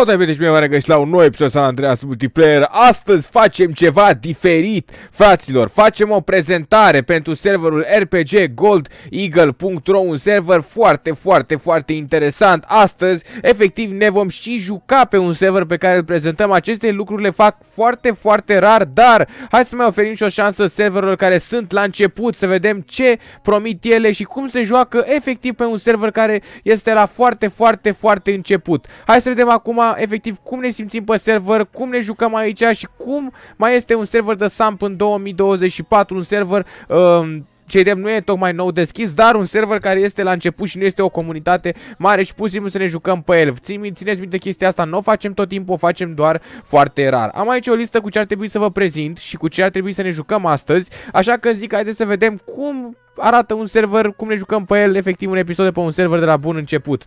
Salutare prieteni și bine v-am la un nou episod San Andreas Multiplayer Astăzi facem ceva diferit, fraților Facem o prezentare pentru serverul RPG Gold Eagle.ro Un server foarte, foarte, foarte interesant Astăzi, efectiv, ne vom și juca pe un server pe care îl prezentăm Aceste lucruri le fac foarte, foarte rar Dar hai să mai oferim și o șansă serverelor care sunt la început Să vedem ce promit ele și cum se joacă efectiv pe un server care este la foarte, foarte, foarte început Hai să vedem acum efectiv cum ne simțim pe server, cum ne jucăm aici și cum mai este un server de Samp în 2024, un server... Um, cei nu e tocmai nou deschis, dar un server care este la început și nu este o comunitate mare și pusim să ne jucăm pe el. țineți minte chestia asta, nu o facem tot timpul, o facem doar foarte rar. Am aici o listă cu ce ar trebui să vă prezint și cu ce ar trebui să ne jucăm astăzi, așa că zic, haideți să vedem cum arată un server, cum ne jucăm pe el, efectiv un episod de pe un server de la bun început.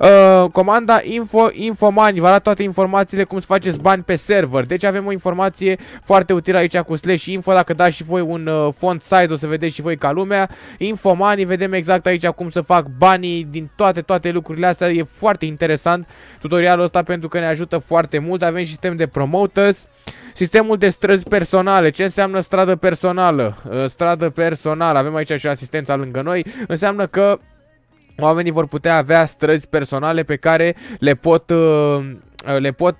Uh, comanda info, infomani, vă arată toate informațiile cum să faceți bani pe server. Deci avem o informație foarte utilă aici cu slash info, dacă dați și voi un uh, font size o să vedeți și voi ca lumea. Infomani, vedem exact aici cum să fac banii din toate, toate lucrurile astea. E foarte interesant tutorialul ăsta pentru că ne ajută foarte mult. Avem și sistem de promoters. Sistemul de străzi personale, ce înseamnă stradă personală? Uh, stradă personală, avem aici așa asistența lângă noi, înseamnă că oamenii vor putea avea străzi personale pe care le pot, uh, le pot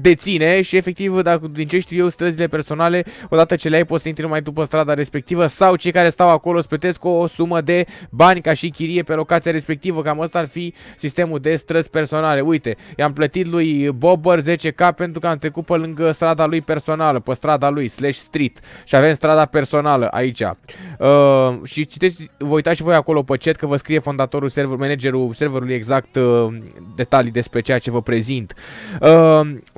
deține și efectiv, dacă din ce știu eu, străzile personale, odată ce le ai, poți să intri mai după strada respectivă sau cei care stau acolo spătesc o sumă de bani ca și chirie pe locația respectivă. Cam asta ar fi sistemul de străzi personale. Uite, i-am plătit lui Bobber 10k pentru că am trecut pe lângă strada lui personală, pe strada lui, slash street și avem strada personală aici. Uh, și citeți, vă uitați și voi acolo pe chat că vă scrie fondatorul server, managerul serverului exact uh, detalii despre ceea ce vă prezint. Uh,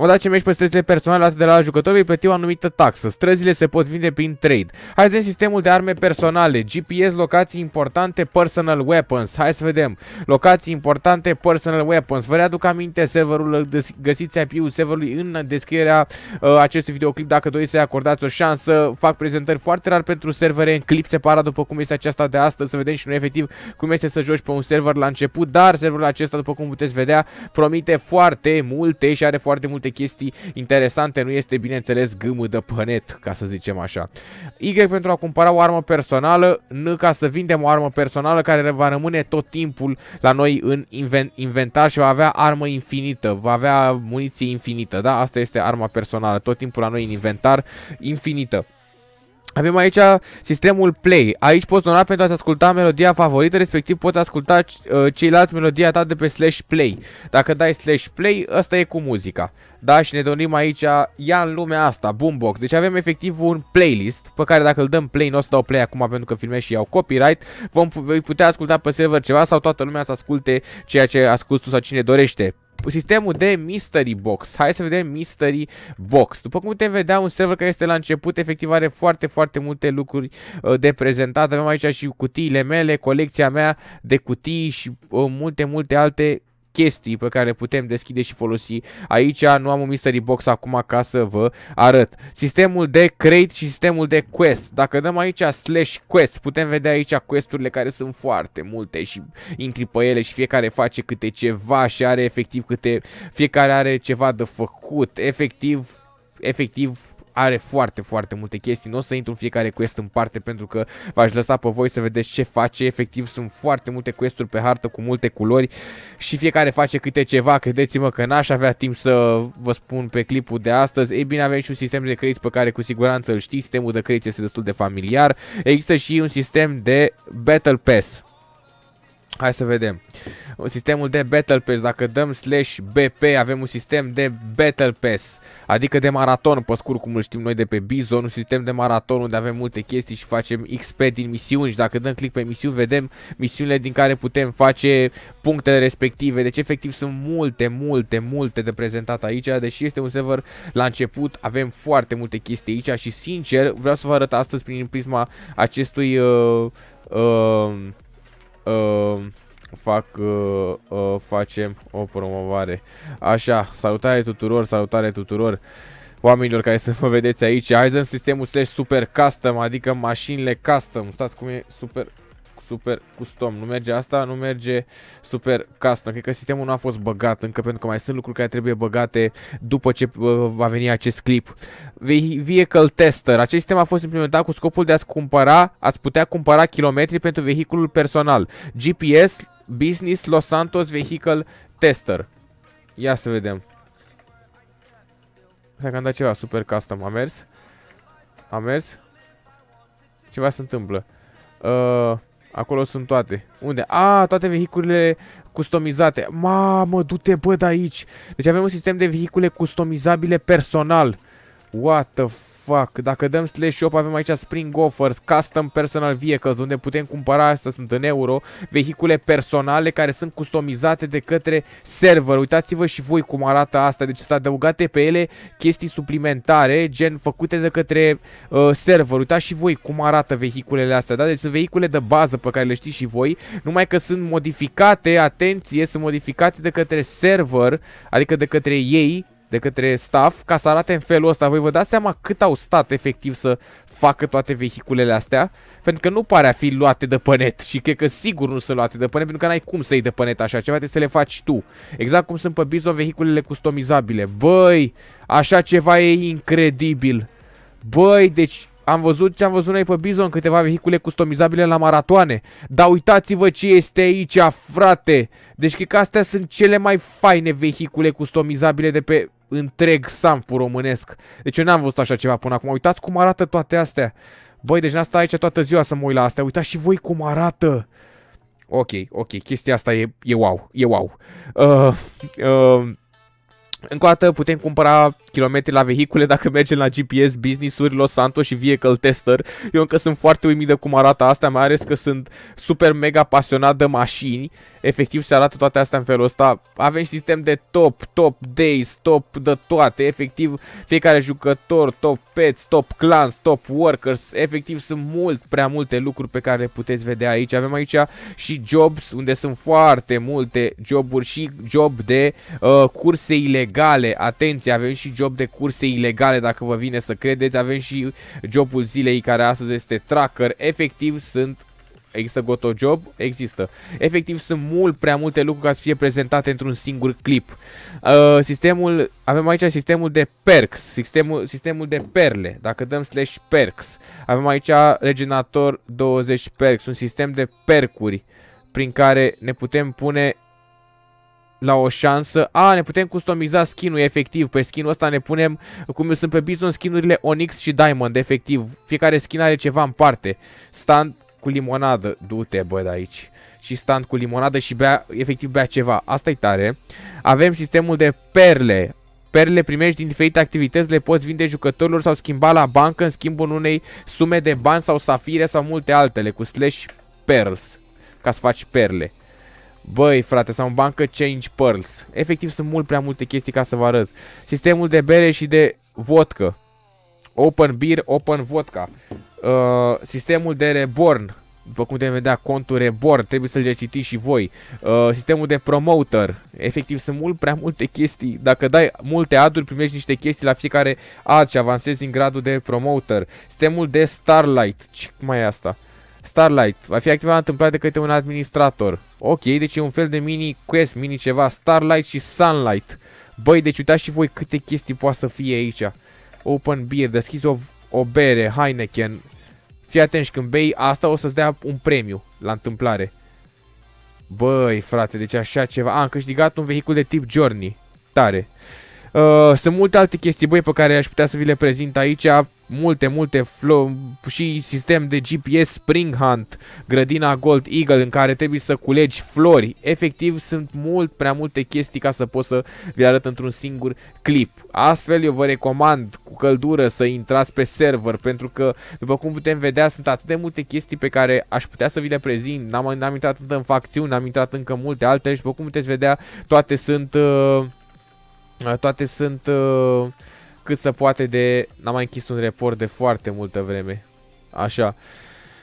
Odată ce mergi pe străzile personale de la jucători, vei plăti o anumită taxă. Străzile se pot vinde prin trade. Hai să vedem sistemul de arme personale, GPS, locații importante, personal weapons. Hai să vedem. Locații importante, personal weapons. Vă readuc aminte serverul, găsiți IP-ul serverului în descrierea uh, acestui videoclip dacă doriți să-i acordați o șansă. Fac prezentări foarte rar pentru servere în clip separat după cum este aceasta de astăzi, să vedem și noi efectiv cum este să joci pe un server la început, dar serverul acesta, după cum puteți vedea, promite foarte multe și are foarte multe chestii interesante nu este, bineînțeles, gâmul de pănet, ca să zicem așa. Y pentru a cumpăra o armă personală, N ca să vindem o armă personală care va rămâne tot timpul la noi în inven inventar și va avea armă infinită, va avea muniție infinită, da? Asta este arma personală, tot timpul la noi în inventar, infinită. Avem aici sistemul play. Aici poți dona pentru a-ți asculta melodia favorită, respectiv poți asculta uh, ceilalți melodia ta de pe slash play. Dacă dai slash play, asta e cu muzica. Da, și ne dorim aici, ia în lumea asta, boombox. Deci avem efectiv un playlist pe care dacă îl dăm play, nu o să dau play acum pentru că filmez și iau copyright, vom putea asculta pe server ceva sau toată lumea să asculte ceea ce ascult tu sau cine dorește sistemul de Mystery Box. Hai să vedem Mystery Box. După cum putem vedea, un server care este la început, efectiv are foarte, foarte multe lucruri uh, de prezentat. Avem aici și cutiile mele, colecția mea de cutii și uh, multe, multe alte chestii pe care putem deschide și folosi. Aici nu am un mystery box acum ca să vă arăt. Sistemul de crate și sistemul de quest. Dacă dăm aici slash quest, putem vedea aici questurile care sunt foarte multe și intri pe ele și fiecare face câte ceva și are efectiv câte... Fiecare are ceva de făcut. Efectiv, efectiv are foarte, foarte multe chestii. Nu o să intru în fiecare quest în parte pentru că v-aș lăsa pe voi să vedeți ce face. Efectiv sunt foarte multe questuri pe hartă cu multe culori și fiecare face câte ceva. Credeți-mă că n-aș avea timp să vă spun pe clipul de astăzi. Ei bine, avem și un sistem de credit pe care cu siguranță îl știți. Sistemul de credit este destul de familiar. Există și un sistem de Battle Pass Hai să vedem. Sistemul de Battle Pass, dacă dăm slash BP, avem un sistem de Battle Pass, adică de maraton, pe scurt cum îl știm noi de pe Bizon, un sistem de maraton unde avem multe chestii și facem XP din misiuni și dacă dăm click pe misiuni, vedem misiunile din care putem face punctele respective, deci efectiv sunt multe, multe, multe de prezentat aici, deși este un server la început, avem foarte multe chestii aici și sincer vreau să vă arăt astăzi prin prisma acestui... Uh, uh, uh, fac, uh, uh, facem o promovare. Așa, salutare tuturor, salutare tuturor oamenilor care să mă vedeți aici. Aizen sistemul slash super custom, adică mașinile custom. Stați cum e super super custom. Nu merge asta, nu merge super custom. Cred că sistemul nu a fost băgat încă pentru că mai sunt lucruri care trebuie băgate după ce uh, va veni acest clip. Vehicle Tester. Acest sistem a fost implementat cu scopul de a-ți cumpăra, ați putea cumpăra kilometri pentru vehiculul personal. GPS Business Los Santos Vehicle Tester. Ia să vedem. Să că am dat ceva super custom. A mers? A mers? Ceva se întâmplă. Uh, Acolo sunt toate. Unde? A, toate vehiculele customizate. Mamă, du-te, bă, de aici. Deci avem un sistem de vehicule customizabile personal. What the fuck? Dacă dăm slash shop avem aici Spring Offers, Custom Personal Vehicles, unde putem cumpăra, astea sunt în euro, vehicule personale care sunt customizate de către server. Uitați-vă și voi cum arată asta, deci sunt adăugate pe ele chestii suplimentare, gen făcute de către uh, server. Uitați și voi cum arată vehiculele astea, da? Deci sunt vehicule de bază pe care le știți și voi, numai că sunt modificate, atenție, sunt modificate de către server, adică de către ei, de către staff ca să arate în felul ăsta. Voi vă dați seama cât au stat efectiv să facă toate vehiculele astea? Pentru că nu pare a fi luate de pe și cred că sigur nu sunt luate de pe pentru că n-ai cum să-i de pe așa ceva, trebuie să le faci tu. Exact cum sunt pe Bizo vehiculele customizabile. Băi, așa ceva e incredibil. Băi, deci am văzut ce am văzut noi pe Bizon, câteva vehicule customizabile la maratoane. Dar uitați-vă ce este aici, frate! Deci cred că astea sunt cele mai faine vehicule customizabile de pe întreg sampul românesc. Deci eu n-am văzut așa ceva până acum. Uitați cum arată toate astea. Băi, deci n-asta aici toată ziua să mă uit la astea. Uitați și voi cum arată. Ok, ok, chestia asta e, e wow, e wow. Uh, uh, încă o dată putem cumpăra kilometri la vehicule dacă mergem la GPS, business-uri, Los Santos și vehicle tester. Eu încă sunt foarte uimit de cum arată asta, mai ales că sunt super mega pasionat de mașini. Efectiv se arată toate astea în felul ăsta. Avem sistem de top, top days, top de toate. Efectiv fiecare jucător, top pets, top clans, top workers. Efectiv sunt mult prea multe lucruri pe care le puteți vedea aici. Avem aici și jobs unde sunt foarte multe joburi și job de uh, curse ilegale ilegale. Atenție, avem și job de curse ilegale, dacă vă vine să credeți. Avem și jobul zilei, care astăzi este tracker. Efectiv, sunt Există job? Există. Efectiv, sunt mult prea multe lucruri ca să fie prezentate într-un singur clip. Uh, sistemul, avem aici sistemul de perks, sistemul, sistemul de perle, dacă dăm slash perks. Avem aici regenerator 20 perks, un sistem de percuri prin care ne putem pune la o șansă. A, ne putem customiza skin-ul efectiv. Pe skin-ul ăsta ne punem, cum eu sunt pe Bison, skin-urile Onyx și Diamond, efectiv. Fiecare skin are ceva în parte. Stand cu limonadă. Du-te, bă, de aici. Și stand cu limonadă și bea, efectiv bea ceva. asta e tare. Avem sistemul de perle. Perle primești din diferite activități, le poți vinde jucătorilor sau schimba la bancă în schimbul unei sume de bani sau safire sau multe altele cu slash perls ca să faci perle. Băi, frate, sau în bancă change pearls. Efectiv, sunt mult prea multe chestii ca să vă arăt. Sistemul de bere și de vodka. Open beer, open vodka. Uh, sistemul de reborn. După cum te vedea, contul reborn, trebuie să-l recitiți și voi. Uh, sistemul de promoter. Efectiv, sunt mult prea multe chestii. Dacă dai multe aduri, primești niște chestii la fiecare ad și avansezi în gradul de promoter. Sistemul de starlight. Ce mai e asta? Uh, Starlight va fi activat întâmplat de către un administrator. Ok, deci e un fel de mini quest, mini ceva, Starlight și Sunlight. Băi, deci uitați și voi câte chestii poate să fie aici. Open beer, deschizi o, o bere, Heineken. Fii atent când bei asta o să-ți dea un premiu la întâmplare. Băi, frate, deci așa ceva. Am câștigat un vehicul de tip Journey. Tare. Uh, sunt multe alte chestii, băi, pe care aș putea să vi le prezint aici multe, multe flow și sistem de GPS Spring Hunt, grădina Gold Eagle în care trebuie să culegi flori. Efectiv, sunt mult prea multe chestii ca să pot să vi arăt într-un singur clip. Astfel, eu vă recomand cu căldură să intrați pe server, pentru că, după cum putem vedea, sunt atât de multe chestii pe care aș putea să vi le prezint. N-am, am intrat încă în facțiuni, n-am intrat încă multe altele și, după cum puteți vedea, toate sunt... Uh, toate sunt... Uh, cât se poate de... N-am mai închis un report de foarte multă vreme. Așa.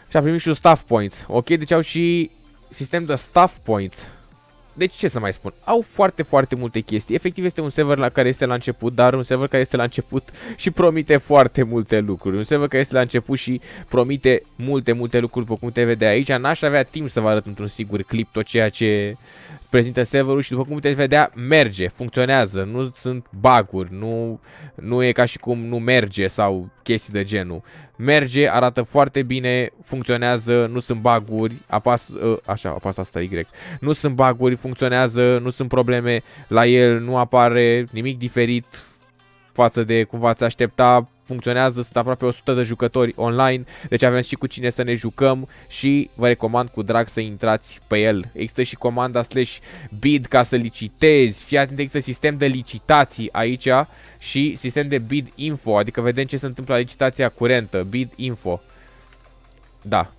Și am primit și un staff points. Ok, deci au și sistem de staff points. Deci ce să mai spun, au foarte, foarte multe chestii. Efectiv este un server la care este la început, dar un server care este la început și promite foarte multe lucruri. Un server care este la început și promite multe, multe lucruri, după cum te vede aici. N-aș avea timp să vă arăt într-un sigur clip tot ceea ce prezintă serverul și după cum puteți vedea, merge, funcționează, nu sunt baguri, nu, nu e ca și cum nu merge sau chestii de genul. Merge, arată foarte bine, funcționează, nu sunt baguri, apas, ă, așa, apas asta Y. Nu sunt baguri, funcționează, nu sunt probleme la el, nu apare nimic diferit față de cum v-ați aștepta, funcționează, sunt aproape 100 de jucători online, deci avem și cu cine să ne jucăm și vă recomand cu drag să intrați pe el. Există și comanda slash bid ca să licitezi, fii atent, există sistem de licitații aici și sistem de bid info, adică vedem ce se întâmplă la licitația curentă, bid info. Da,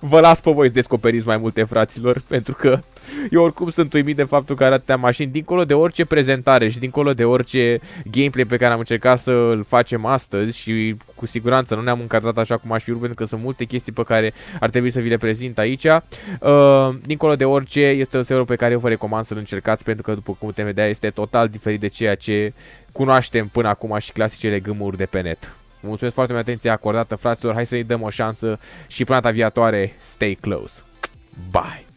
Vă las pe voi să descoperiți mai multe, fraților, pentru că eu oricum sunt uimit de faptul că arată mașini, dincolo de orice prezentare și dincolo de orice gameplay pe care am încercat să-l facem astăzi și cu siguranță nu ne-am încadrat așa cum aș fi vrut, pentru că sunt multe chestii pe care ar trebui să vi le prezint aici. Uh, dincolo de orice, este un server pe care eu vă recomand să-l încercați, pentru că, după cum te vedea, este total diferit de ceea ce cunoaștem până acum și clasicele gâmuri de pe net. Mulțumesc foarte mult atenția acordată, fraților. Hai să-i dăm o șansă și planta viitoare. Stay close. Bye!